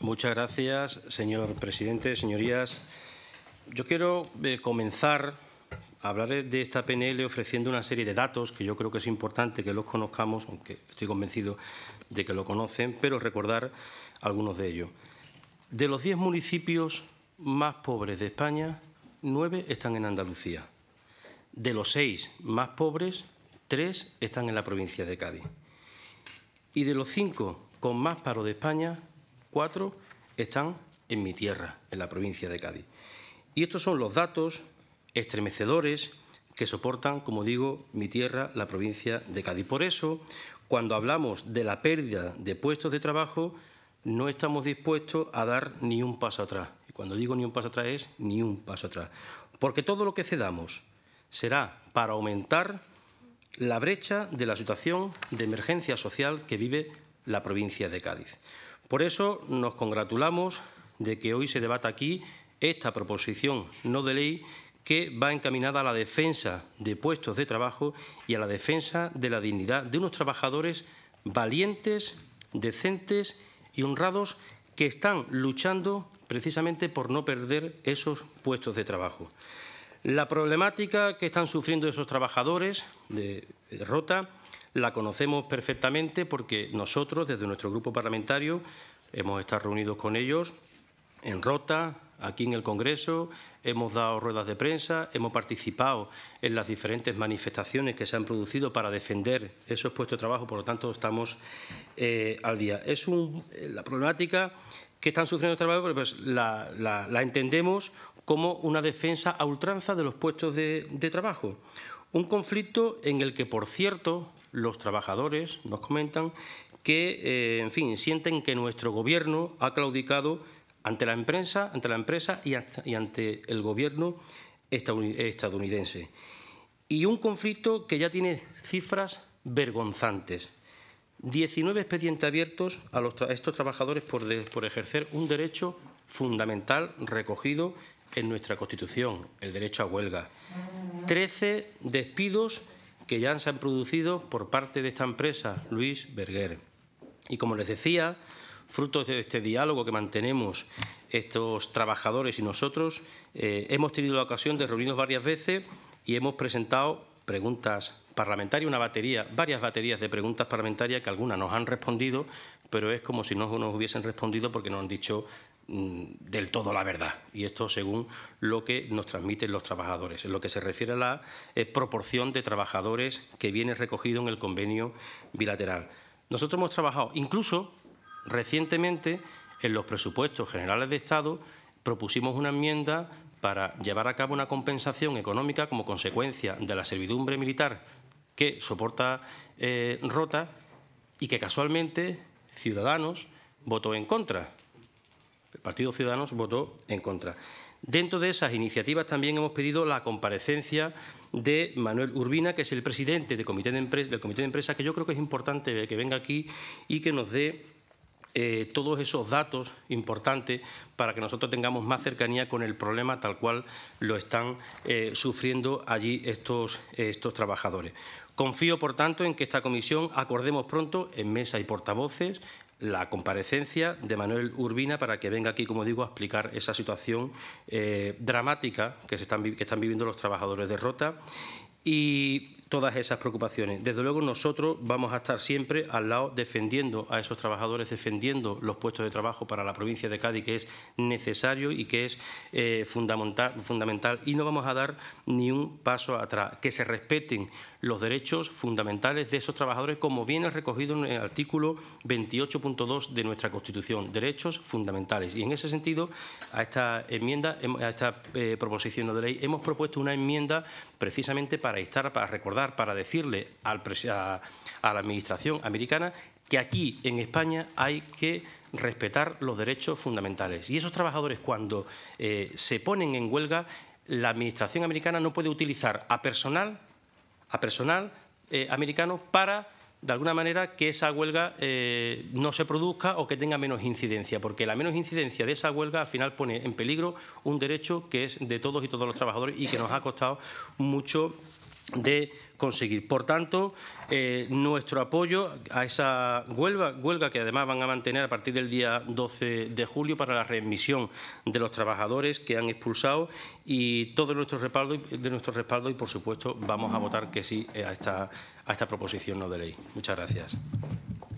Muchas gracias, señor presidente, señorías. Yo quiero eh, comenzar a hablar de esta PNL ofreciendo una serie de datos que yo creo que es importante que los conozcamos, aunque estoy convencido de que lo conocen, pero recordar algunos de ellos. De los diez municipios más pobres de España, nueve están en Andalucía. De los seis más pobres, tres están en la provincia de Cádiz. Y de los cinco con más paro de España, cuatro están en mi tierra, en la provincia de Cádiz. Y estos son los datos estremecedores que soportan, como digo, mi tierra, la provincia de Cádiz. Por eso, cuando hablamos de la pérdida de puestos de trabajo, no estamos dispuestos a dar ni un paso atrás. Y cuando digo ni un paso atrás es ni un paso atrás. Porque todo lo que cedamos será para aumentar la brecha de la situación de emergencia social que vive la provincia de Cádiz. Por eso nos congratulamos de que hoy se debata aquí esta proposición no de ley que va encaminada a la defensa de puestos de trabajo y a la defensa de la dignidad de unos trabajadores valientes, decentes y honrados que están luchando precisamente por no perder esos puestos de trabajo. La problemática que están sufriendo esos trabajadores de rota la conocemos perfectamente porque nosotros, desde nuestro grupo parlamentario, hemos estado reunidos con ellos en Rota, aquí en el Congreso, hemos dado ruedas de prensa, hemos participado en las diferentes manifestaciones que se han producido para defender esos puestos de trabajo, por lo tanto estamos eh, al día. Es eh, la problemática que están sufriendo los trabajadores, pues la, entendemos como una defensa a ultranza de los puestos de, de trabajo. Un conflicto en el que, por cierto, los trabajadores nos comentan que, eh, en fin, sienten que nuestro gobierno ha claudicado ante la empresa, ante la empresa y, ante el gobierno estadounidense. Y un conflicto que ya tiene cifras vergonzantes. 19 expedientes abiertos a, estos trabajadores por, por ejercer un derecho fundamental recogido en nuestra Constitución, el derecho a huelga. 13 despidos que ya se han producido por parte de esta empresa, Luis Berger. Y como les decía, fruto de este diálogo que mantenemos estos trabajadores y nosotros, eh, hemos tenido la ocasión de reunirnos varias veces y hemos presentado preguntas parlamentarias, una batería, varias baterías de preguntas parlamentarias que algunas nos han respondido, pero es como si no nos hubiesen respondido porque no han dicho mm, del todo la verdad. Y esto según lo que nos transmiten los trabajadores. En lo que se refiere a la proporción de trabajadores que viene recogido en el convenio bilateral. Nosotros hemos trabajado incluso recientemente en los presupuestos generales de Estado propusimos una enmienda para llevar a cabo una compensación económica como consecuencia de la servidumbre militar que soporta eh, Rota y que casualmente Ciudadanos votó en contra. El Partido Ciudadanos votó en contra. Dentro de esas iniciativas también hemos pedido la comparecencia de Manuel Urbina, que es el presidente del Comité de, Empresas, que yo creo que es importante que venga aquí y que nos dé eh, todos esos datos importantes para que nosotros tengamos más cercanía con el problema tal cual lo están eh, sufriendo allí estos, eh, estos trabajadores. Confío, por tanto, en que esta comisión acordemos pronto en mesa y portavoces la comparecencia de Manuel Urbina para que venga aquí, como digo, a explicar esa situación dramática que, se están, que están viviendo los trabajadores de Rota y todas esas preocupaciones. Desde luego nosotros vamos a estar siempre al lado defendiendo a esos trabajadores, defendiendo los puestos de trabajo para la provincia de Cádiz, que es necesario y que es eh, fundamental, Y no vamos a dar ni un paso atrás. Que se respeten los derechos fundamentales de esos trabajadores, como viene recogido en el artículo 28.2 de nuestra Constitución, derechos fundamentales. Y en ese sentido, a esta enmienda, a esta eh, proposición de ley, hemos propuesto una enmienda precisamente para instar, para recordar para decirle a, la Administración americana que aquí en España hay que respetar los derechos fundamentales. Y esos trabajadores cuando eh, se ponen en huelga, la Administración americana no puede utilizar a personal, a personal eh, americano para de alguna manera que esa huelga eh, no se produzca o que tenga menos incidencia, porque la menos incidencia de esa huelga al final pone en peligro un derecho que es de todos y todos los trabajadores y que nos ha costado mucho de conseguir. Por tanto, eh, nuestro apoyo a esa huelga, huelga que además van a mantener a partir del día 12 de julio para la reemisión de los trabajadores que han expulsado y todo nuestro respaldo, de nuestro respaldo y, por supuesto, vamos a votar que sí a esta, a esta proposición no de ley. Muchas gracias.